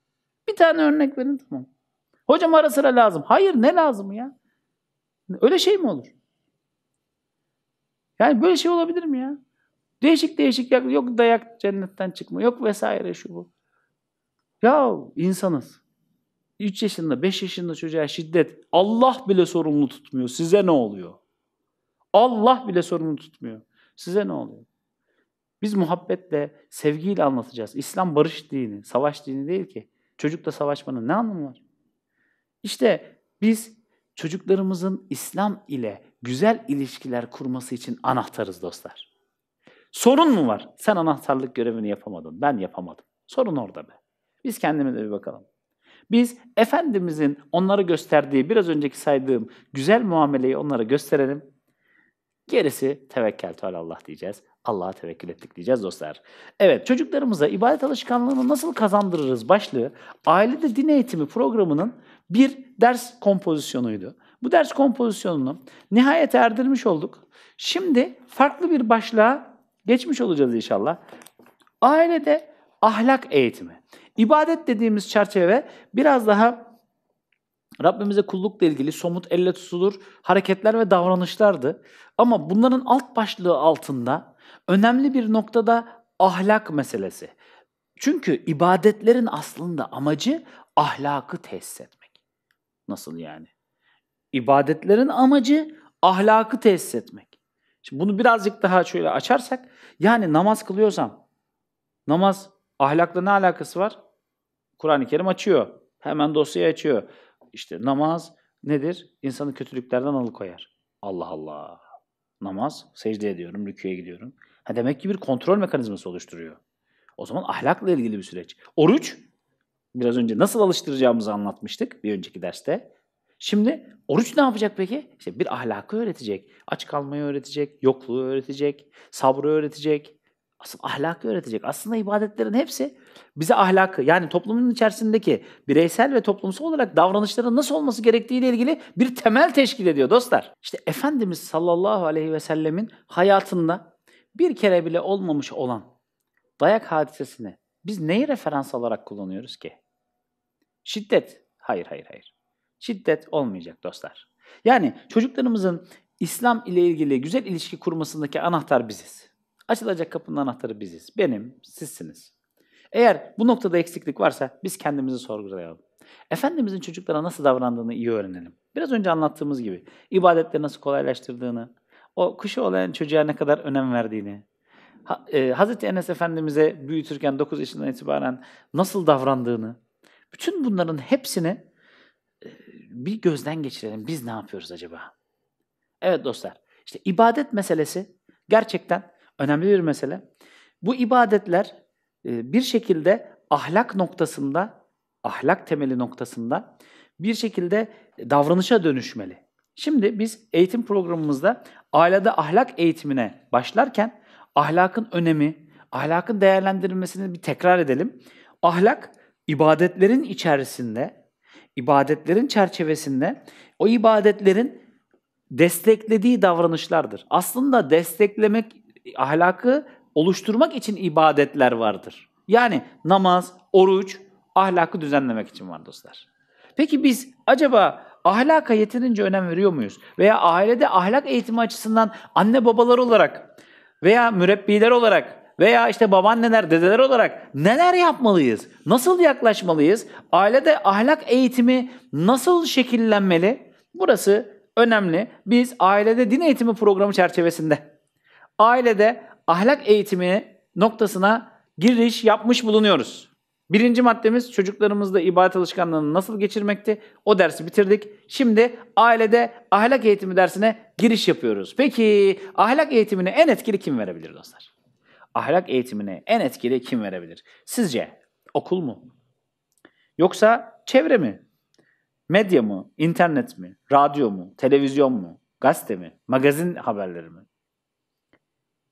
Bir tane örnek verin tamam. Hocam ara sıra lazım. Hayır ne lazım ya? Öyle şey mi olur? Yani böyle şey olabilir mi ya? Değişik değişik yok dayak cennetten çıkma, yok vesaire şu bu. Ya insanız. 3 yaşında, 5 yaşında çocuğa şiddet Allah bile sorumlu tutmuyor. Size ne oluyor? Allah bile sorumlu tutmuyor. Size ne oluyor? Biz muhabbetle, sevgiyle anlatacağız. İslam barış dini, savaş dini değil ki. Çocukla savaşmanın ne anlamı var? İşte biz çocuklarımızın İslam ile güzel ilişkiler kurması için anahtarız dostlar. Sorun mu var? Sen anahtarlık görevini yapamadın. Ben yapamadım. Sorun orada be. Biz kendimize bir bakalım. Biz Efendimizin onlara gösterdiği, biraz önceki saydığım güzel muameleyi onlara gösterelim. Gerisi tevekkel Allah diyeceğiz. Allah'a tevekkül ettik diyeceğiz dostlar. Evet çocuklarımıza ibadet alışkanlığını nasıl kazandırırız başlığı ailede din eğitimi programının bir ders kompozisyonuydu. Bu ders kompozisyonunu nihayet erdirmiş olduk. Şimdi farklı bir başlığa geçmiş olacağız inşallah. Ailede ahlak eğitimi. İbadet dediğimiz çerçeve biraz daha Rabbimize kullukla ilgili somut elle tutulur hareketler ve davranışlardı. Ama bunların alt başlığı altında önemli bir noktada ahlak meselesi. Çünkü ibadetlerin aslında amacı ahlakı tesis etmek. Nasıl yani? İbadetlerin amacı ahlakı tesis etmek. Şimdi bunu birazcık daha şöyle açarsak yani namaz kılıyorsam namaz ahlakla ne alakası var? Kur'an-ı Kerim açıyor. Hemen dosyayı açıyor. İşte namaz nedir? İnsanı kötülüklerden alıkoyar. Allah Allah. Namaz, secde ediyorum, rüküye gidiyorum. Ha demek ki bir kontrol mekanizması oluşturuyor. O zaman ahlakla ilgili bir süreç. Oruç, biraz önce nasıl alıştıracağımızı anlatmıştık bir önceki derste. Şimdi oruç ne yapacak peki? İşte bir ahlakı öğretecek, aç kalmayı öğretecek, yokluğu öğretecek, sabrı öğretecek, asıl ahlakı öğretecek. Aslında ibadetlerin hepsi bize ahlakı yani toplumun içerisindeki bireysel ve toplumsal olarak davranışların nasıl olması gerektiğiyle ilgili bir temel teşkil ediyor dostlar. İşte Efendimiz sallallahu aleyhi ve sellemin hayatında bir kere bile olmamış olan dayak hadisesini biz neyi referans olarak kullanıyoruz ki? Şiddet. Hayır, hayır, hayır şiddet olmayacak dostlar. Yani çocuklarımızın İslam ile ilgili güzel ilişki kurmasındaki anahtar biziz. Açılacak kapının anahtarı biziz. Benim, sizsiniz. Eğer bu noktada eksiklik varsa biz kendimizi sorgulayalım. Efendimizin çocuklara nasıl davrandığını iyi öğrenelim. Biraz önce anlattığımız gibi ibadetleri nasıl kolaylaştırdığını, o kuşu olan çocuğa ne kadar önem verdiğini, e, Hazreti Enes Efendimiz'e büyütürken 9 yaşından itibaren nasıl davrandığını, bütün bunların hepsini bir gözden geçirelim. Biz ne yapıyoruz acaba? Evet dostlar. İşte ibadet meselesi gerçekten önemli bir mesele. Bu ibadetler e, bir şekilde ahlak noktasında, ahlak temeli noktasında bir şekilde davranışa dönüşmeli. Şimdi biz eğitim programımızda ailede ahlak eğitimine başlarken ahlakın önemi, ahlakın değerlendirilmesini bir tekrar edelim. Ahlak ibadetlerin içerisinde ibadetlerin çerçevesinde o ibadetlerin desteklediği davranışlardır. Aslında desteklemek ahlakı oluşturmak için ibadetler vardır. Yani namaz, oruç, ahlakı düzenlemek için var dostlar. Peki biz acaba ahlaka yeterince önem veriyor muyuz? Veya ailede ahlak eğitimi açısından anne babalar olarak veya mürebbiler olarak veya işte babaanneler, dedeler olarak neler yapmalıyız? Nasıl yaklaşmalıyız? Ailede ahlak eğitimi nasıl şekillenmeli? Burası önemli. Biz ailede din eğitimi programı çerçevesinde ailede ahlak eğitimi noktasına giriş yapmış bulunuyoruz. Birinci maddemiz çocuklarımızda ibadet alışkanlığını nasıl geçirmekti? O dersi bitirdik. Şimdi ailede ahlak eğitimi dersine giriş yapıyoruz. Peki ahlak eğitimini en etkili kim verebilir dostlar? ahlak eğitimini en etkili kim verebilir? Sizce okul mu? Yoksa çevre mi? Medya mı? İnternet mi? Radyo mu? Televizyon mu? Gazete mi? Magazin haberleri mi?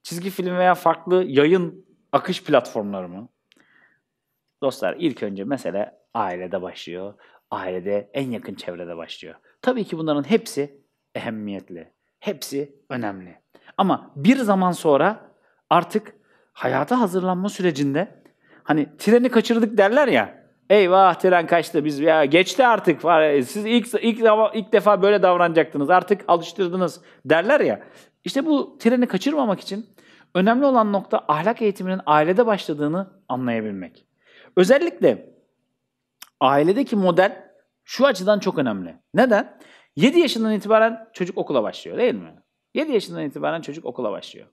Çizgi film veya farklı yayın akış platformları mı? Dostlar ilk önce mesele ailede başlıyor. Ailede en yakın çevrede başlıyor. Tabii ki bunların hepsi ehemmiyetli. Hepsi önemli. Ama bir zaman sonra artık hayata hazırlanma sürecinde hani treni kaçırdık derler ya. Eyvah tren kaçtı biz ya geçti artık. Siz ilk ilk ilk defa böyle davranacaktınız. Artık alıştırdınız derler ya. İşte bu treni kaçırmamak için önemli olan nokta ahlak eğitiminin ailede başladığını anlayabilmek. Özellikle ailedeki model şu açıdan çok önemli. Neden? 7 yaşından itibaren çocuk okula başlıyor değil mi? 7 yaşından itibaren çocuk okula başlıyor.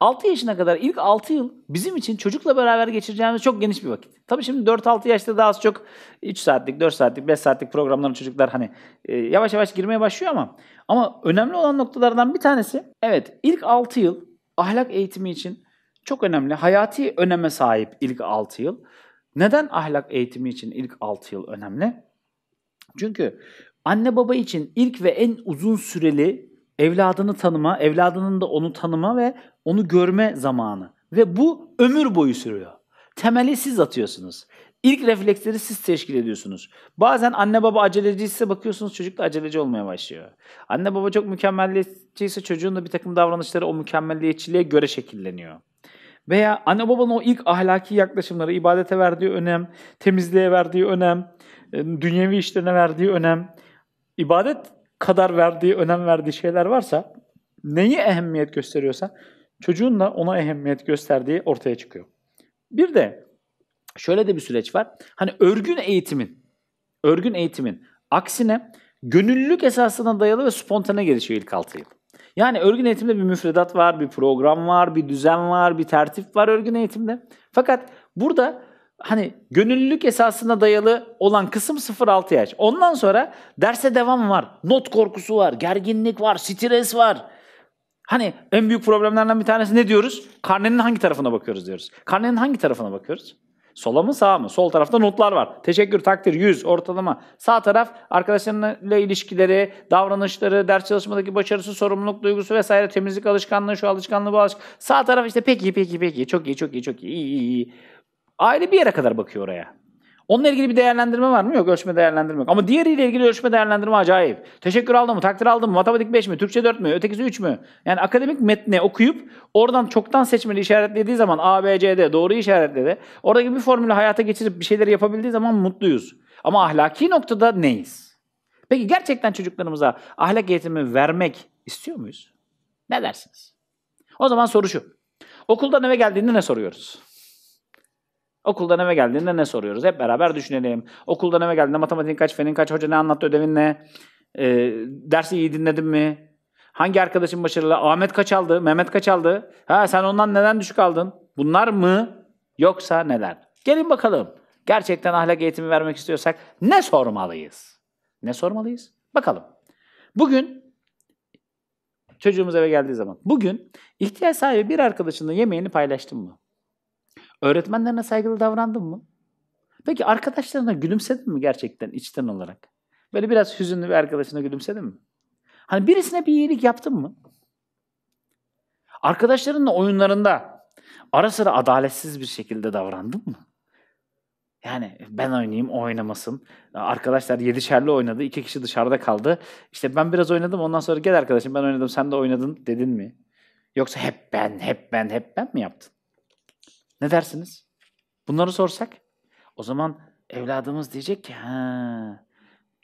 6 yaşına kadar ilk 6 yıl bizim için çocukla beraber geçireceğimiz çok geniş bir vakit. Tabii şimdi 4-6 yaşta daha az çok 3 saatlik, 4 saatlik, 5 saatlik programların çocuklar hani e, yavaş yavaş girmeye başlıyor ama ama önemli olan noktalardan bir tanesi evet ilk 6 yıl ahlak eğitimi için çok önemli. Hayati öneme sahip ilk 6 yıl. Neden ahlak eğitimi için ilk 6 yıl önemli? Çünkü anne baba için ilk ve en uzun süreli Evladını tanıma, evladının da onu tanıma ve onu görme zamanı. Ve bu ömür boyu sürüyor. Temeli siz atıyorsunuz. İlk refleksleri siz teşkil ediyorsunuz. Bazen anne baba aceleciyse bakıyorsunuz çocuk da aceleci olmaya başlıyor. Anne baba çok mükemmelliyetçiyse çocuğun da bir takım davranışları o mükemmelliyetçiliğe göre şekilleniyor. Veya anne babanın o ilk ahlaki yaklaşımları, ibadete verdiği önem, temizliğe verdiği önem, e, dünyevi işlerine verdiği önem. ibadet kadar verdiği, önem verdiği şeyler varsa neyi ehemmiyet gösteriyorsa çocuğun da ona ehemmiyet gösterdiği ortaya çıkıyor. Bir de şöyle de bir süreç var. Hani örgün eğitimin, örgün eğitimin aksine gönüllülük esasına dayalı ve spontane gelişiyor ilk 6 yıl. Yani örgün eğitimde bir müfredat var, bir program var, bir düzen var, bir tertip var örgün eğitimde. Fakat burada hani gönüllülük esasına dayalı olan kısım 0-6 yaş. Ondan sonra derse devam var. Not korkusu var, gerginlik var, stres var. Hani en büyük problemlerden bir tanesi ne diyoruz? Karnenin hangi tarafına bakıyoruz diyoruz. Karnenin hangi tarafına bakıyoruz? Sola mı sağa mı? Sol tarafta notlar var. Teşekkür, takdir, yüz, ortalama. Sağ taraf arkadaşlarıyla ilişkileri, davranışları, ders çalışmadaki başarısı, sorumluluk duygusu vesaire, temizlik alışkanlığı, şu alışkanlığı, bu alışkanlığı. Sağ taraf işte peki, peki, peki, çok iyi, çok iyi, çok iyi, iyi, iyi. Aile bir yere kadar bakıyor oraya. Onunla ilgili bir değerlendirme var mı? Yok ölçme değerlendirme yok. Ama diğeriyle ilgili ölçme değerlendirme acayip. Teşekkür aldım mı? Takdir aldım mı? Matematik 5 mi? Türkçe 4 mü? Ötekisi 3 mü? Yani akademik metne okuyup oradan çoktan seçmeli işaretlediği zaman A, B, C, D doğru işaretledi. Oradaki bir formülü hayata geçirip bir şeyleri yapabildiği zaman mutluyuz. Ama ahlaki noktada neyiz? Peki gerçekten çocuklarımıza ahlak eğitimi vermek istiyor muyuz? Ne dersiniz? O zaman soru şu. Okuldan eve geldiğinde ne soruyoruz? Okuldan eve geldiğinde ne soruyoruz? Hep beraber düşünelim. Okuldan eve geldiğinde matematiğin kaç, fenin kaç, hoca ne anlattı, ödevin ne? E, dersi iyi dinledin mi? Hangi arkadaşın başarılı? Ahmet kaç aldı? Mehmet kaç aldı? Ha sen ondan neden düşük aldın? Bunlar mı? Yoksa neler? Gelin bakalım. Gerçekten ahlak eğitimi vermek istiyorsak ne sormalıyız? Ne sormalıyız? Bakalım. Bugün çocuğumuz eve geldiği zaman. Bugün ihtiyaç sahibi bir arkadaşının yemeğini paylaştın mı? Öğretmenlerine saygılı davrandın mı? Peki arkadaşlarına gülümsedin mi gerçekten içten olarak? Böyle biraz hüzünlü bir arkadaşına gülümsedin mi? Hani birisine bir iyilik yaptın mı? Arkadaşlarınla oyunlarında ara sıra adaletsiz bir şekilde davrandın mı? Yani ben oynayayım, o oynamasın. Arkadaşlar yedişerli oynadı, iki kişi dışarıda kaldı. İşte ben biraz oynadım, ondan sonra gel arkadaşım ben oynadım, sen de oynadın dedin mi? Yoksa hep ben, hep ben, hep ben mi yaptın? Ne dersiniz? Bunları sorsak o zaman evladımız diyecek ki ha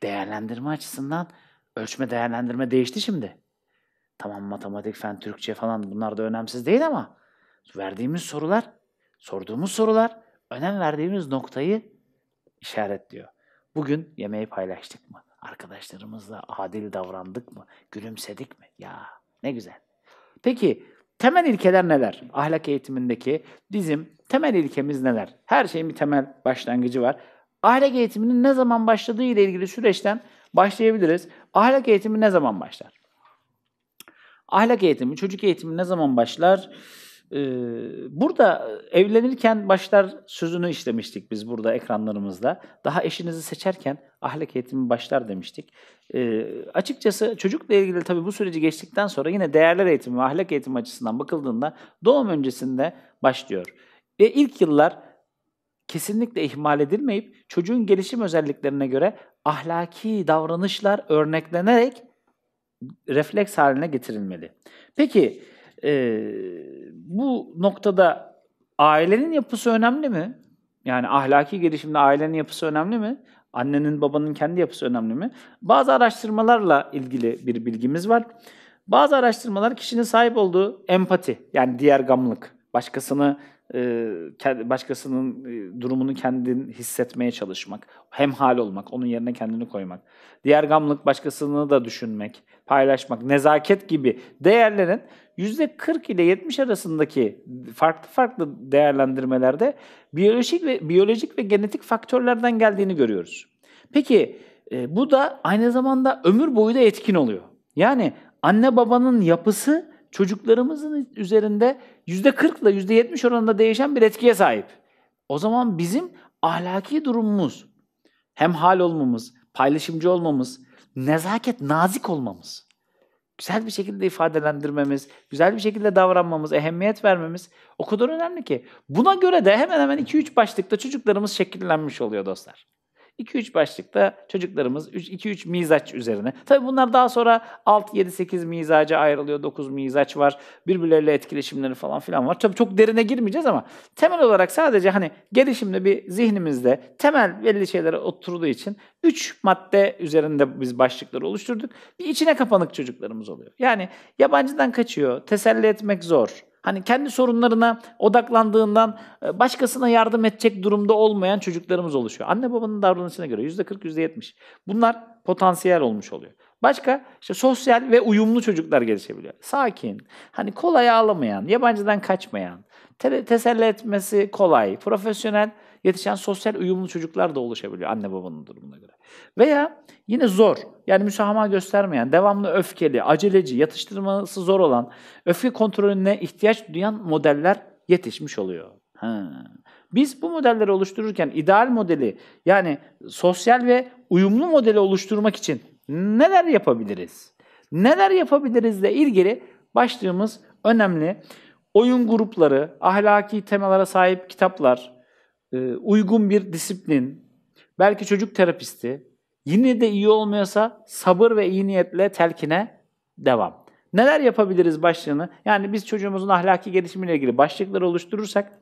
değerlendirme açısından ölçme değerlendirme değişti şimdi. Tamam matematik, fen, Türkçe falan bunlar da önemsiz değil ama verdiğimiz sorular, sorduğumuz sorular önem verdiğimiz noktayı işaretliyor. Bugün yemeği paylaştık mı? Arkadaşlarımızla adil davrandık mı? Gülümsedik mi? Ya ne güzel. Peki Temel ilkeler neler? Ahlak eğitimindeki bizim temel ilkemiz neler? Her şeyin bir temel başlangıcı var. Ahlak eğitiminin ne zaman başladığı ile ilgili süreçten başlayabiliriz. Ahlak eğitimi ne zaman başlar? Ahlak eğitimi, çocuk eğitimi ne zaman başlar? Ee, burada e, evlenirken başlar sözünü işlemiştik biz burada ekranlarımızda. Daha eşinizi seçerken ahlak eğitimi başlar demiştik. Ee, açıkçası çocukla ilgili tabii bu süreci geçtikten sonra yine değerler eğitimi ve ahlak eğitimi açısından bakıldığında doğum öncesinde başlıyor. Ve ilk yıllar kesinlikle ihmal edilmeyip çocuğun gelişim özelliklerine göre ahlaki davranışlar örneklenerek refleks haline getirilmeli. Peki e, bu noktada ailenin yapısı önemli mi? Yani ahlaki gelişimde ailenin yapısı önemli mi? Annenin, babanın kendi yapısı önemli mi? Bazı araştırmalarla ilgili bir bilgimiz var. Bazı araştırmalar kişinin sahip olduğu empati, yani diğer gamlık, başkasını başkasının durumunu kendin hissetmeye çalışmak, hem hal olmak, onun yerine kendini koymak, diğer gamlık başkasını da düşünmek, paylaşmak, nezaket gibi değerlerin %40 ile 70 arasındaki farklı farklı değerlendirmelerde biyolojik ve biyolojik ve genetik faktörlerden geldiğini görüyoruz. Peki bu da aynı zamanda ömür boyu da etkin oluyor. Yani anne babanın yapısı çocuklarımızın üzerinde yüzde kırkla yüzde yetmiş oranında değişen bir etkiye sahip. O zaman bizim ahlaki durumumuz, hem hal olmamız, paylaşımcı olmamız, nezaket, nazik olmamız, güzel bir şekilde ifadelendirmemiz, güzel bir şekilde davranmamız, ehemmiyet vermemiz o kadar önemli ki. Buna göre de hemen hemen 2-3 başlıkta çocuklarımız şekillenmiş oluyor dostlar. 2-3 başlıkta çocuklarımız 2-3 mizaç üzerine. Tabi bunlar daha sonra 6-7-8 mizaca ayrılıyor, 9 mizaç var, birbirleriyle etkileşimleri falan filan var. Tabi çok derine girmeyeceğiz ama temel olarak sadece hani gelişimde bir zihnimizde temel belli şeylere oturduğu için 3 madde üzerinde biz başlıkları oluşturduk. Bir içine kapanık çocuklarımız oluyor. Yani yabancıdan kaçıyor, teselli etmek zor hani kendi sorunlarına odaklandığından e, başkasına yardım edecek durumda olmayan çocuklarımız oluşuyor. Anne babanın davranışına göre %40 %70. Bunlar potansiyel olmuş oluyor. Başka işte sosyal ve uyumlu çocuklar gelişebiliyor. Sakin, hani kolay ağlamayan, yabancıdan kaçmayan, teselli etmesi kolay, profesyonel yetişen sosyal uyumlu çocuklar da oluşabiliyor anne babanın durumuna göre. Veya yine zor, yani müsamaha göstermeyen, devamlı öfkeli, aceleci, yatıştırması zor olan, öfke kontrolüne ihtiyaç duyan modeller yetişmiş oluyor. Ha. Biz bu modelleri oluştururken ideal modeli yani sosyal ve uyumlu modeli oluşturmak için neler yapabiliriz? Neler yapabilirizle ilgili başlığımız önemli. Oyun grupları, ahlaki temalara sahip kitaplar, e, uygun bir disiplin, belki çocuk terapisti, yine de iyi olmuyorsa sabır ve iyi niyetle telkine devam. Neler yapabiliriz başlığını? Yani biz çocuğumuzun ahlaki gelişimiyle ilgili başlıkları oluşturursak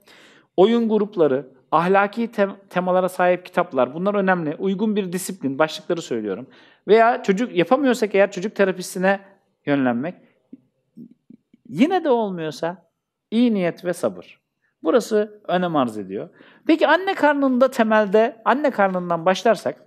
oyun grupları, ahlaki tem- temalara sahip kitaplar bunlar önemli. Uygun bir disiplin başlıkları söylüyorum. Veya çocuk yapamıyorsak eğer çocuk terapisine yönlenmek. Yine de olmuyorsa iyi niyet ve sabır. Burası önem arz ediyor. Peki anne karnında temelde anne karnından başlarsak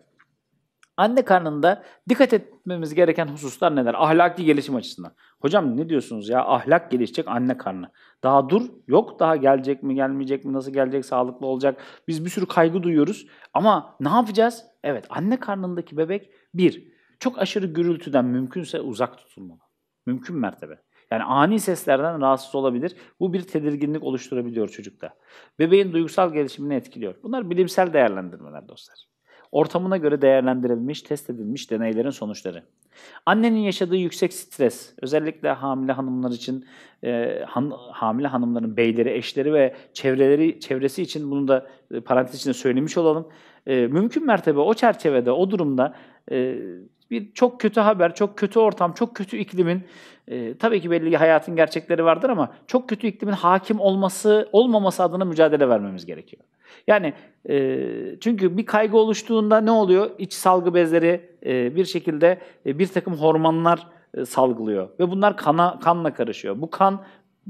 anne karnında dikkat etmemiz gereken hususlar neler? Ahlaki gelişim açısından. Hocam ne diyorsunuz ya? Ahlak gelişecek anne karnı. Daha dur, yok daha gelecek mi, gelmeyecek mi, nasıl gelecek, sağlıklı olacak. Biz bir sürü kaygı duyuyoruz ama ne yapacağız? Evet, anne karnındaki bebek bir, çok aşırı gürültüden mümkünse uzak tutulmalı. Mümkün mertebe. Yani ani seslerden rahatsız olabilir. Bu bir tedirginlik oluşturabiliyor çocukta. Bebeğin duygusal gelişimini etkiliyor. Bunlar bilimsel değerlendirmeler dostlar. Ortamına göre değerlendirilmiş, test edilmiş deneylerin sonuçları. Annenin yaşadığı yüksek stres, özellikle hamile hanımlar için, e, han, hamile hanımların beyleri, eşleri ve çevreleri çevresi için bunu da e, parantez içinde söylemiş olalım. E, mümkün mertebe o çerçevede, o durumda e, bir çok kötü haber, çok kötü ortam, çok kötü iklimin e, tabii ki belli hayatın gerçekleri vardır ama çok kötü iklimin hakim olması, olmaması adına mücadele vermemiz gerekiyor. Yani e, çünkü bir kaygı oluştuğunda ne oluyor? İç salgı bezleri e, bir şekilde e, bir takım hormonlar e, salgılıyor ve bunlar kana kanla karışıyor. Bu kan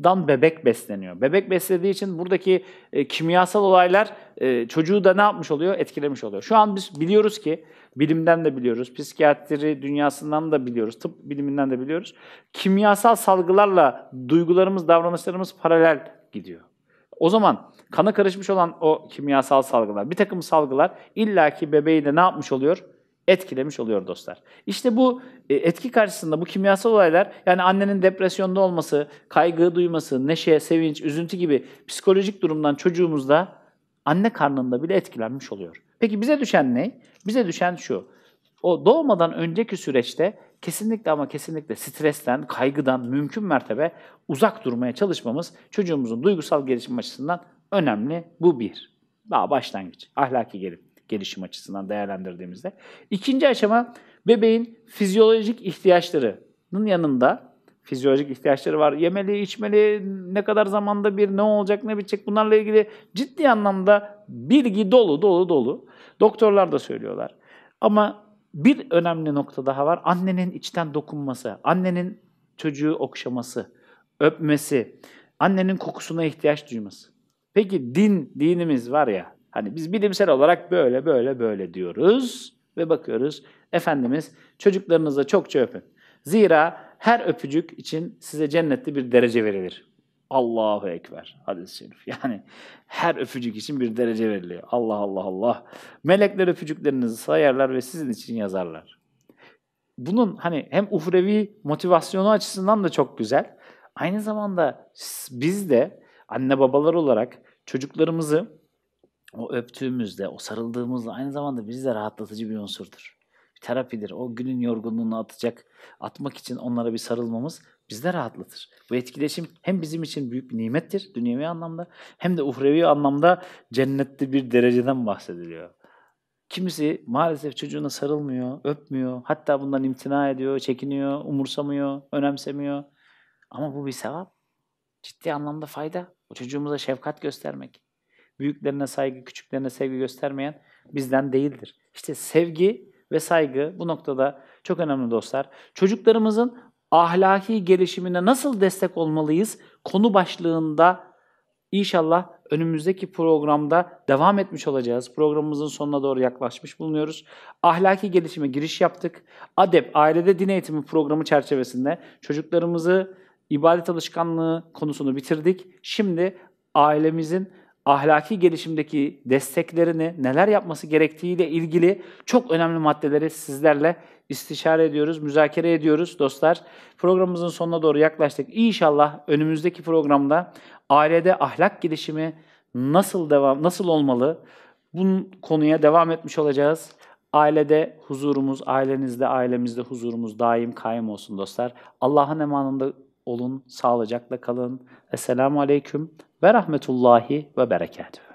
dan bebek besleniyor. Bebek beslediği için buradaki e, kimyasal olaylar e, çocuğu da ne yapmış oluyor? Etkilemiş oluyor. Şu an biz biliyoruz ki bilimden de biliyoruz, psikiyatri dünyasından da biliyoruz, tıp biliminden de biliyoruz. Kimyasal salgılarla duygularımız, davranışlarımız paralel gidiyor. O zaman kana karışmış olan o kimyasal salgılar, bir takım salgılar illaki bebeği de ne yapmış oluyor? etkilemiş oluyor dostlar. İşte bu e, etki karşısında bu kimyasal olaylar yani annenin depresyonda olması, kaygı duyması, neşe, sevinç, üzüntü gibi psikolojik durumdan çocuğumuzda anne karnında bile etkilenmiş oluyor. Peki bize düşen ne? Bize düşen şu. O doğmadan önceki süreçte kesinlikle ama kesinlikle stresten, kaygıdan mümkün mertebe uzak durmaya çalışmamız çocuğumuzun duygusal gelişim açısından önemli. Bu bir. Daha başlangıç. Ahlaki gelip gelişim açısından değerlendirdiğimizde. İkinci aşama bebeğin fizyolojik ihtiyaçlarının yanında fizyolojik ihtiyaçları var. Yemeli, içmeli, ne kadar zamanda bir ne olacak, ne bitecek bunlarla ilgili ciddi anlamda bilgi dolu dolu dolu. Doktorlar da söylüyorlar. Ama bir önemli nokta daha var. Annenin içten dokunması, annenin çocuğu okşaması, öpmesi, annenin kokusuna ihtiyaç duyması. Peki din, dinimiz var ya, hani biz bilimsel olarak böyle böyle böyle diyoruz ve bakıyoruz. Efendimiz çocuklarınıza çokça öpün. Zira her öpücük için size cennette bir derece verilir. Allahu Ekber hadis-i şerif. Yani her öpücük için bir derece veriliyor. Allah Allah Allah. Melekler öpücüklerinizi sayarlar ve sizin için yazarlar. Bunun hani hem uhrevi motivasyonu açısından da çok güzel. Aynı zamanda biz de anne babalar olarak çocuklarımızı o öptüğümüzde, o sarıldığımızda aynı zamanda bizi de rahatlatıcı bir unsurdur terapidir. O günün yorgunluğunu atacak, atmak için onlara bir sarılmamız bizde rahatlatır. Bu etkileşim hem bizim için büyük bir nimettir dünyevi anlamda hem de uhrevi anlamda cennette bir dereceden bahsediliyor. Kimisi maalesef çocuğuna sarılmıyor, öpmüyor, hatta bundan imtina ediyor, çekiniyor, umursamıyor, önemsemiyor. Ama bu bir sevap. Ciddi anlamda fayda. O çocuğumuza şefkat göstermek. Büyüklerine saygı, küçüklerine sevgi göstermeyen bizden değildir. İşte sevgi ve saygı bu noktada çok önemli dostlar. Çocuklarımızın ahlaki gelişimine nasıl destek olmalıyız? Konu başlığında inşallah önümüzdeki programda devam etmiş olacağız. Programımızın sonuna doğru yaklaşmış bulunuyoruz. Ahlaki gelişime giriş yaptık. ADEP, Ailede Din Eğitimi programı çerçevesinde çocuklarımızı ibadet alışkanlığı konusunu bitirdik. Şimdi ailemizin ahlaki gelişimdeki desteklerini, neler yapması gerektiğiyle ilgili çok önemli maddeleri sizlerle istişare ediyoruz, müzakere ediyoruz dostlar. Programımızın sonuna doğru yaklaştık. İnşallah önümüzdeki programda ailede ahlak gelişimi nasıl devam nasıl olmalı? Bu konuya devam etmiş olacağız. Ailede huzurumuz, ailenizde, ailemizde huzurumuz daim kaim olsun dostlar. Allah'ın emanında olun, sağlıcakla kalın. Esselamu Aleyküm ve rahmetullahi ve berekatühü.